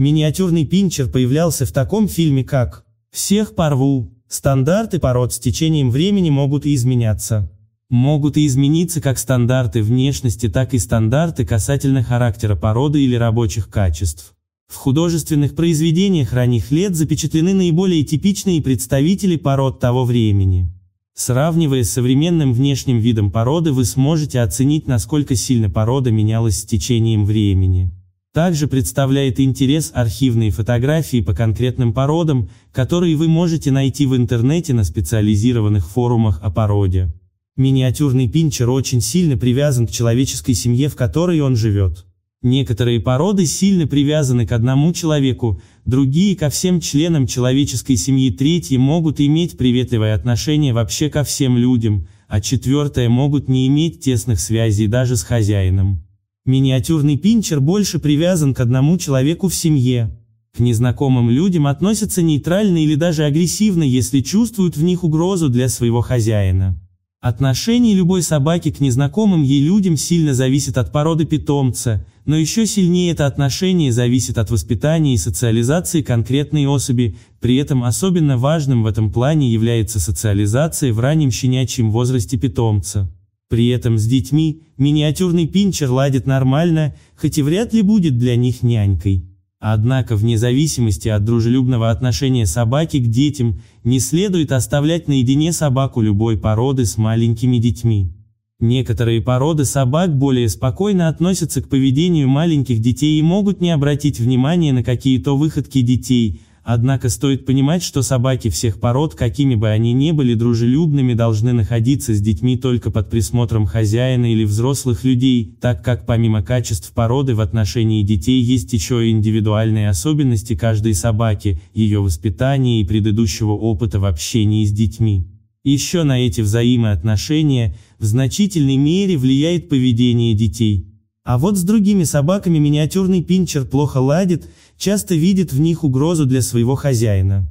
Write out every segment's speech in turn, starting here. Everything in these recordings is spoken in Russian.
Миниатюрный пинчер появлялся в таком фильме как «Всех порву». Стандарты пород с течением времени могут и изменяться. Могут и измениться как стандарты внешности, так и стандарты касательно характера породы или рабочих качеств. В художественных произведениях ранних лет запечатлены наиболее типичные представители пород того времени. Сравнивая с современным внешним видом породы вы сможете оценить насколько сильно порода менялась с течением времени. Также представляет интерес архивные фотографии по конкретным породам, которые вы можете найти в интернете на специализированных форумах о породе. Миниатюрный пинчер очень сильно привязан к человеческой семье, в которой он живет. Некоторые породы сильно привязаны к одному человеку, другие ко всем членам человеческой семьи, третьи могут иметь приветливое отношение вообще ко всем людям, а четвертые могут не иметь тесных связей даже с хозяином. Миниатюрный пинчер больше привязан к одному человеку в семье. К незнакомым людям относятся нейтрально или даже агрессивно, если чувствуют в них угрозу для своего хозяина. Отношение любой собаки к незнакомым ей людям сильно зависит от породы питомца, но еще сильнее это отношение зависит от воспитания и социализации конкретной особи, при этом особенно важным в этом плане является социализация в раннем щенячьем возрасте питомца. При этом с детьми миниатюрный пинчер ладит нормально, хоть и вряд ли будет для них нянькой. Однако вне зависимости от дружелюбного отношения собаки к детям, не следует оставлять наедине собаку любой породы с маленькими детьми. Некоторые породы собак более спокойно относятся к поведению маленьких детей и могут не обратить внимания на какие-то выходки детей, Однако стоит понимать, что собаки всех пород, какими бы они ни были дружелюбными, должны находиться с детьми только под присмотром хозяина или взрослых людей, так как помимо качеств породы в отношении детей есть еще и индивидуальные особенности каждой собаки, ее воспитания и предыдущего опыта в общении с детьми. Еще на эти взаимоотношения в значительной мере влияет поведение детей – а вот с другими собаками миниатюрный пинчер плохо ладит, часто видит в них угрозу для своего хозяина.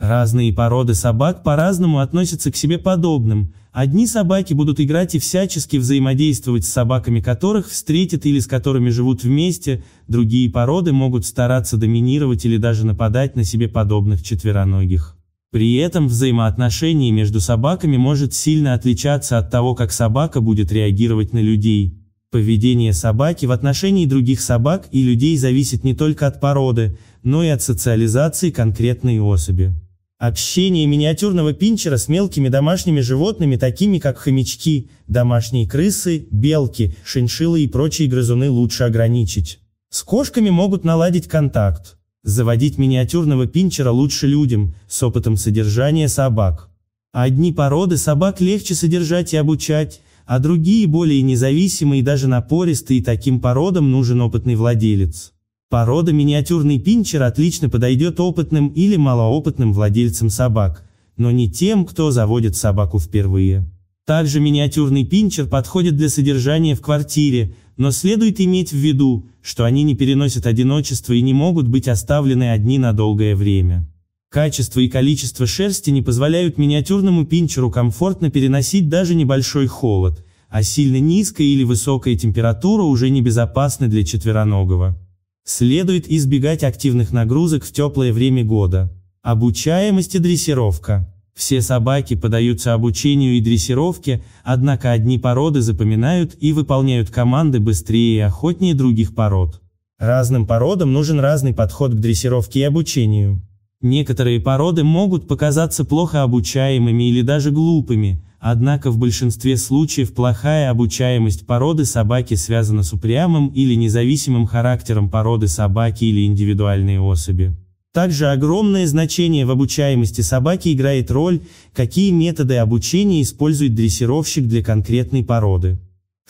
Разные породы собак по-разному относятся к себе подобным. Одни собаки будут играть и всячески взаимодействовать с собаками которых встретят или с которыми живут вместе, другие породы могут стараться доминировать или даже нападать на себе подобных четвероногих. При этом взаимоотношение между собаками может сильно отличаться от того, как собака будет реагировать на людей. Поведение собаки в отношении других собак и людей зависит не только от породы, но и от социализации конкретной особи. Общение миниатюрного пинчера с мелкими домашними животными, такими как хомячки, домашние крысы, белки, шиншиллы и прочие грызуны лучше ограничить. С кошками могут наладить контакт. Заводить миниатюрного пинчера лучше людям, с опытом содержания собак. Одни породы собак легче содержать и обучать, а другие более независимые и даже напористые, и таким породам нужен опытный владелец. Порода миниатюрный пинчер отлично подойдет опытным или малоопытным владельцам собак, но не тем, кто заводит собаку впервые. Также миниатюрный пинчер подходит для содержания в квартире, но следует иметь в виду, что они не переносят одиночество и не могут быть оставлены одни на долгое время. Качество и количество шерсти не позволяют миниатюрному пинчеру комфортно переносить даже небольшой холод, а сильно низкая или высокая температура уже небезопасна для четвероногого. Следует избегать активных нагрузок в теплое время года. Обучаемость и дрессировка. Все собаки подаются обучению и дрессировке, однако одни породы запоминают и выполняют команды быстрее и охотнее других пород. Разным породам нужен разный подход к дрессировке и обучению. Некоторые породы могут показаться плохо обучаемыми или даже глупыми, однако в большинстве случаев плохая обучаемость породы собаки связана с упрямым или независимым характером породы собаки или индивидуальной особи. Также огромное значение в обучаемости собаки играет роль, какие методы обучения использует дрессировщик для конкретной породы.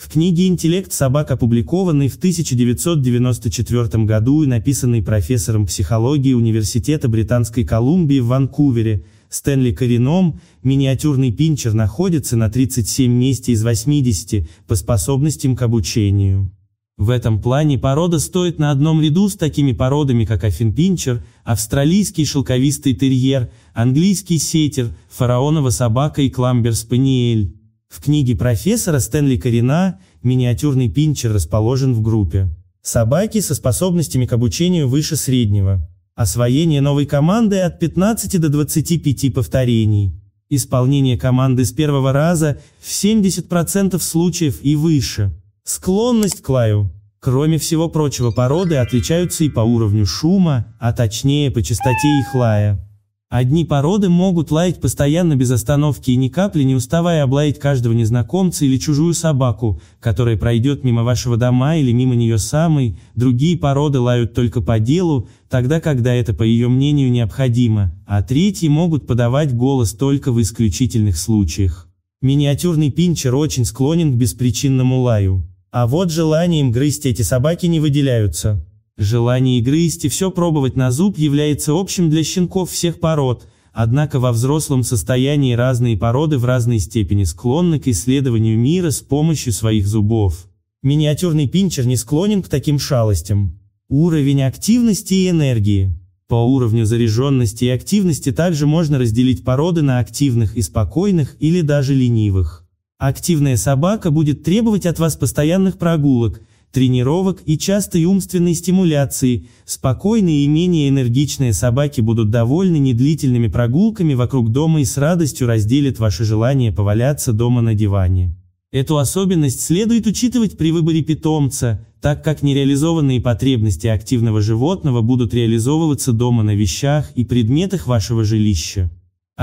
В книге «Интеллект собак», опубликованной в 1994 году и написанной профессором психологии Университета Британской Колумбии в Ванкувере, Стэнли Корином, миниатюрный пинчер находится на 37 месте из 80 по способностям к обучению. В этом плане порода стоит на одном ряду с такими породами, как Афинпинчер, австралийский шелковистый терьер, английский сетер, фараонова собака и кламбер-спаниель. В книге профессора Стэнли Корина миниатюрный пинчер расположен в группе. Собаки со способностями к обучению выше среднего. Освоение новой команды от 15 до 25 повторений. Исполнение команды с первого раза в 70% случаев и выше. Склонность к лаю. Кроме всего прочего, породы отличаются и по уровню шума, а точнее по частоте их лая. Одни породы могут лаять постоянно без остановки и ни капли не уставая облаять каждого незнакомца или чужую собаку, которая пройдет мимо вашего дома или мимо нее самой, другие породы лают только по делу, тогда когда это по ее мнению необходимо, а третьи могут подавать голос только в исключительных случаях. Миниатюрный пинчер очень склонен к беспричинному лаю. А вот желанием грызть эти собаки не выделяются. Желание игры и все пробовать на зуб является общим для щенков всех пород, однако во взрослом состоянии разные породы в разной степени склонны к исследованию мира с помощью своих зубов. Миниатюрный пинчер не склонен к таким шалостям. Уровень активности и энергии. По уровню заряженности и активности также можно разделить породы на активных и спокойных или даже ленивых. Активная собака будет требовать от вас постоянных прогулок – тренировок и частой умственной стимуляции, спокойные и менее энергичные собаки будут довольны недлительными прогулками вокруг дома и с радостью разделят ваше желание поваляться дома на диване. Эту особенность следует учитывать при выборе питомца, так как нереализованные потребности активного животного будут реализовываться дома на вещах и предметах вашего жилища.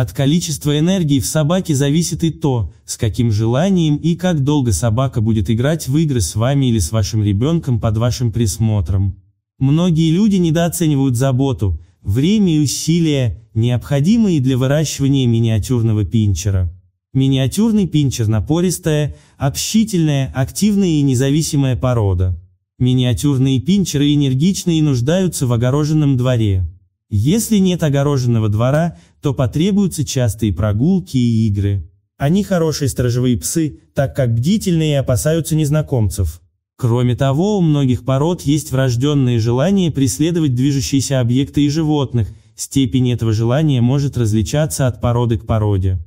От количества энергии в собаке зависит и то, с каким желанием и как долго собака будет играть в игры с вами или с вашим ребенком под вашим присмотром. Многие люди недооценивают заботу, время и усилия, необходимые для выращивания миниатюрного пинчера. Миниатюрный пинчер – напористая, общительная, активная и независимая порода. Миниатюрные пинчеры энергичны и нуждаются в огороженном дворе. Если нет огороженного двора, то потребуются частые прогулки и игры. Они хорошие сторожевые псы, так как бдительные и опасаются незнакомцев. Кроме того, у многих пород есть врожденное желание преследовать движущиеся объекты и животных, степень этого желания может различаться от породы к породе.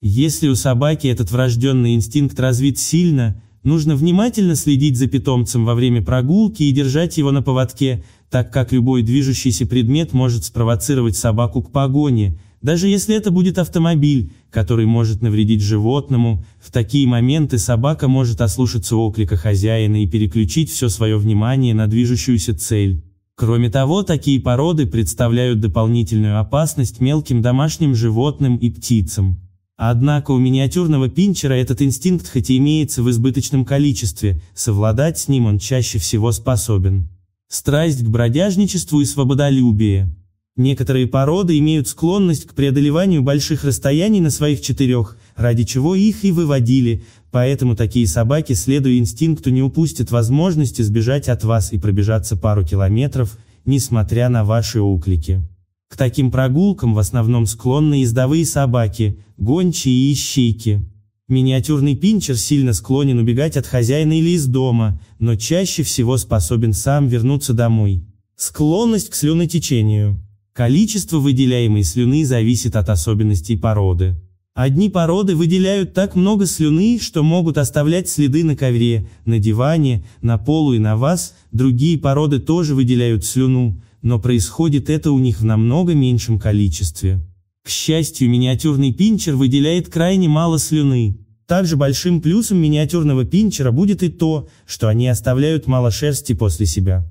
Если у собаки этот врожденный инстинкт развит сильно, Нужно внимательно следить за питомцем во время прогулки и держать его на поводке, так как любой движущийся предмет может спровоцировать собаку к погоне, даже если это будет автомобиль, который может навредить животному, в такие моменты собака может ослушаться оклика хозяина и переключить все свое внимание на движущуюся цель. Кроме того, такие породы представляют дополнительную опасность мелким домашним животным и птицам. Однако у миниатюрного пинчера этот инстинкт хоть и имеется в избыточном количестве, совладать с ним он чаще всего способен. Страсть к бродяжничеству и свободолюбие. Некоторые породы имеют склонность к преодолеванию больших расстояний на своих четырех, ради чего их и выводили, поэтому такие собаки, следуя инстинкту, не упустят возможности сбежать от вас и пробежаться пару километров, несмотря на ваши уклики. К таким прогулкам в основном склонны ездовые собаки, гончие и ищейки. Миниатюрный пинчер сильно склонен убегать от хозяина или из дома, но чаще всего способен сам вернуться домой. Склонность к слюнотечению. Количество выделяемой слюны зависит от особенностей породы. Одни породы выделяют так много слюны, что могут оставлять следы на ковре, на диване, на полу и на вас, другие породы тоже выделяют слюну, но происходит это у них в намного меньшем количестве. К счастью, миниатюрный пинчер выделяет крайне мало слюны. Также большим плюсом миниатюрного пинчера будет и то, что они оставляют мало шерсти после себя.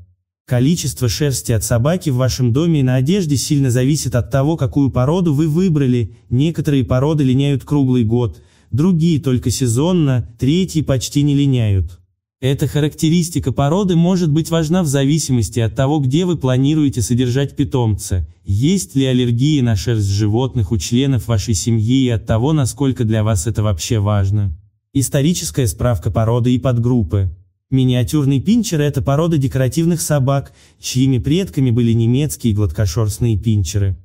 Количество шерсти от собаки в вашем доме и на одежде сильно зависит от того, какую породу вы выбрали, некоторые породы линяют круглый год, другие только сезонно, третьи почти не линяют. Эта характеристика породы может быть важна в зависимости от того, где вы планируете содержать питомца, есть ли аллергии на шерсть животных у членов вашей семьи и от того, насколько для вас это вообще важно. Историческая справка породы и подгруппы. Миниатюрный пинчер – это порода декоративных собак, чьими предками были немецкие гладкошерстные пинчеры.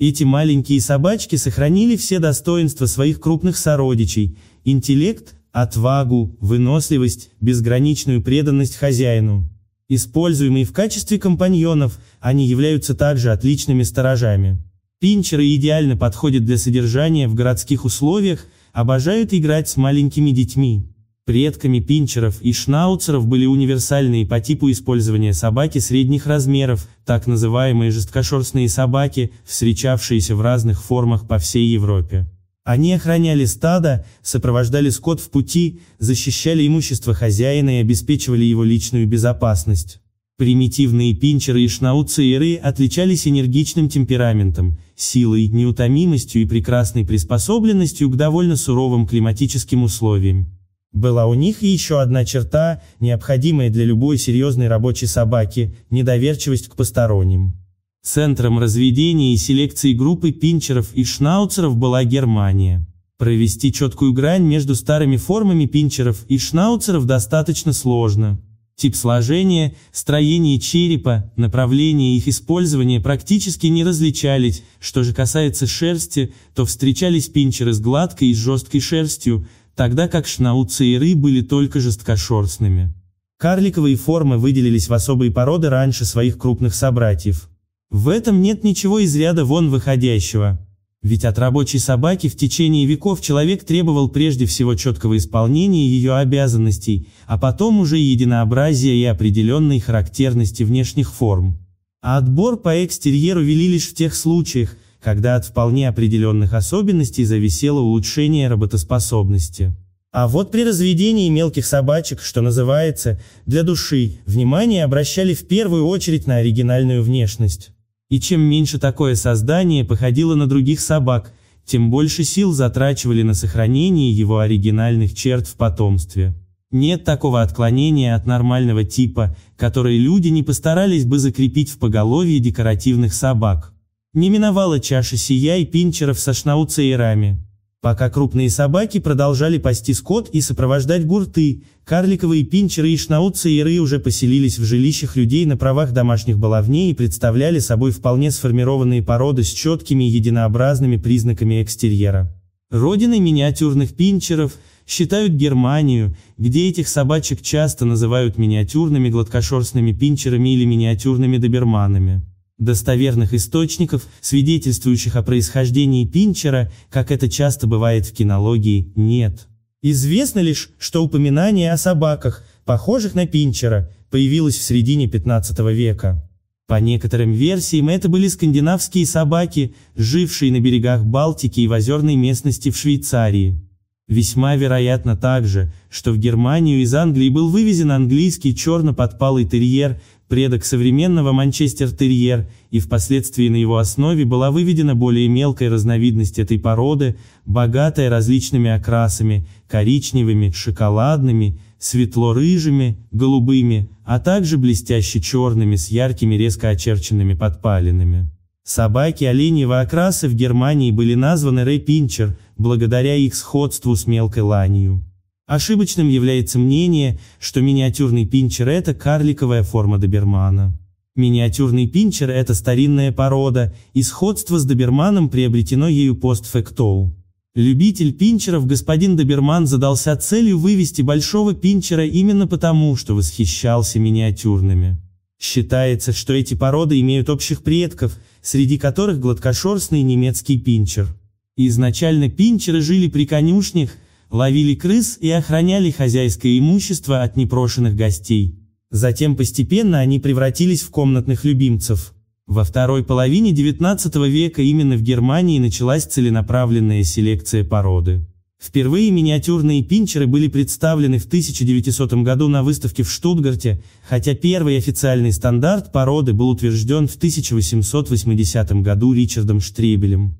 Эти маленькие собачки сохранили все достоинства своих крупных сородичей – интеллект, отвагу, выносливость, безграничную преданность хозяину. Используемые в качестве компаньонов, они являются также отличными сторожами. Пинчеры идеально подходят для содержания в городских условиях, обожают играть с маленькими детьми. Предками пинчеров и шнауцеров были универсальные по типу использования собаки средних размеров, так называемые жесткошерстные собаки, встречавшиеся в разных формах по всей Европе. Они охраняли стадо, сопровождали скот в пути, защищали имущество хозяина и обеспечивали его личную безопасность. Примитивные пинчеры и шнауцеры отличались энергичным темпераментом, силой, неутомимостью и прекрасной приспособленностью к довольно суровым климатическим условиям. Была у них и еще одна черта, необходимая для любой серьезной рабочей собаки – недоверчивость к посторонним. Центром разведения и селекции группы пинчеров и шнауцеров была Германия. Провести четкую грань между старыми формами пинчеров и шнауцеров достаточно сложно. Тип сложения, строение черепа, направление их использования практически не различались, что же касается шерсти, то встречались пинчеры с гладкой и жесткой шерстью, тогда как шнауцеры были только жесткошерстными. Карликовые формы выделились в особые породы раньше своих крупных собратьев. В этом нет ничего из ряда вон выходящего. Ведь от рабочей собаки в течение веков человек требовал прежде всего четкого исполнения ее обязанностей, а потом уже единообразия и определенной характерности внешних форм. А отбор по экстерьеру вели лишь в тех случаях, когда от вполне определенных особенностей зависело улучшение работоспособности. А вот при разведении мелких собачек, что называется, для души, внимание обращали в первую очередь на оригинальную внешность. И чем меньше такое создание походило на других собак, тем больше сил затрачивали на сохранение его оригинальных черт в потомстве. Нет такого отклонения от нормального типа, который люди не постарались бы закрепить в поголовье декоративных собак. Не миновала чаша сия и пинчеров со шнауцеерами. Пока крупные собаки продолжали пасти скот и сопровождать гурты, карликовые пинчеры и шнауцы уже поселились в жилищах людей на правах домашних баловней и представляли собой вполне сформированные породы с четкими и единообразными признаками экстерьера. Родиной миниатюрных пинчеров считают Германию, где этих собачек часто называют миниатюрными гладкошерстными пинчерами или миниатюрными доберманами. Достоверных источников, свидетельствующих о происхождении Пинчера, как это часто бывает в кинологии, нет. Известно лишь, что упоминание о собаках, похожих на Пинчера, появилось в середине 15 века. По некоторым версиям это были скандинавские собаки, жившие на берегах Балтики и в озерной местности в Швейцарии. Весьма вероятно также, что в Германию из Англии был вывезен английский черно-подпалый терьер, предок современного манчестер-терьер, и впоследствии на его основе была выведена более мелкая разновидность этой породы, богатая различными окрасами, коричневыми, шоколадными, светло-рыжими, голубыми, а также блестяще черными с яркими резко очерченными подпалинами. Собаки оленьего окраса в Германии были названы репинчер, благодаря их сходству с мелкой ланью. Ошибочным является мнение, что миниатюрный пинчер – это карликовая форма добермана. Миниатюрный пинчер – это старинная порода, и сходство с доберманом приобретено ею постфактоу. Любитель пинчеров господин Доберман задался целью вывести большого пинчера именно потому, что восхищался миниатюрными. Считается, что эти породы имеют общих предков, среди которых гладкошерстный немецкий пинчер. Изначально пинчеры жили при конюшнях, ловили крыс и охраняли хозяйское имущество от непрошенных гостей. Затем постепенно они превратились в комнатных любимцев. Во второй половине XIX века именно в Германии началась целенаправленная селекция породы. Впервые миниатюрные пинчеры были представлены в 1900 году на выставке в Штутгарте, хотя первый официальный стандарт породы был утвержден в 1880 году Ричардом Штребелем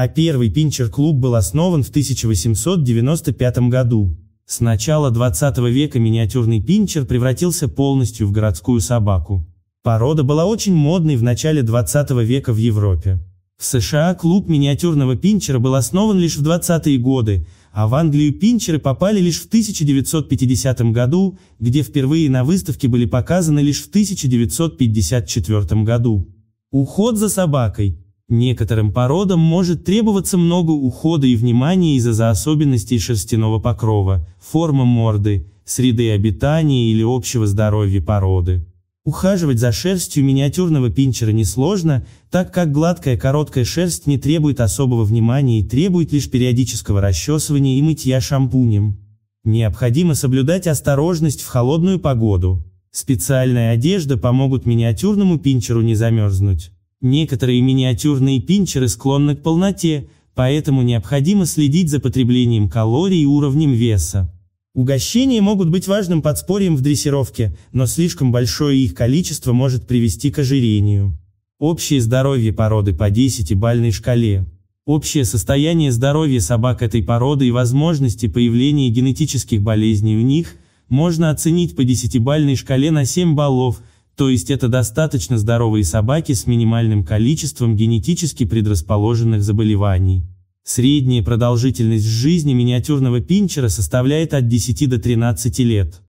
а первый пинчер-клуб был основан в 1895 году. С начала 20 века миниатюрный пинчер превратился полностью в городскую собаку. Порода была очень модной в начале 20 века в Европе. В США клуб миниатюрного пинчера был основан лишь в 20-е годы, а в Англию пинчеры попали лишь в 1950 году, где впервые на выставке были показаны лишь в 1954 году. Уход за собакой Некоторым породам может требоваться много ухода и внимания из-за за особенностей шерстяного покрова, формы морды, среды обитания или общего здоровья породы. Ухаживать за шерстью миниатюрного пинчера несложно, так как гладкая короткая шерсть не требует особого внимания и требует лишь периодического расчесывания и мытья шампунем. Необходимо соблюдать осторожность в холодную погоду. Специальная одежда помогут миниатюрному пинчеру не замерзнуть. Некоторые миниатюрные пинчеры склонны к полноте, поэтому необходимо следить за потреблением калорий и уровнем веса. Угощения могут быть важным подспорьем в дрессировке, но слишком большое их количество может привести к ожирению. Общее здоровье породы по 10-бальной шкале. Общее состояние здоровья собак этой породы и возможности появления генетических болезней у них можно оценить по 10-бальной шкале на 7 баллов, то есть это достаточно здоровые собаки с минимальным количеством генетически предрасположенных заболеваний. Средняя продолжительность жизни миниатюрного пинчера составляет от 10 до 13 лет.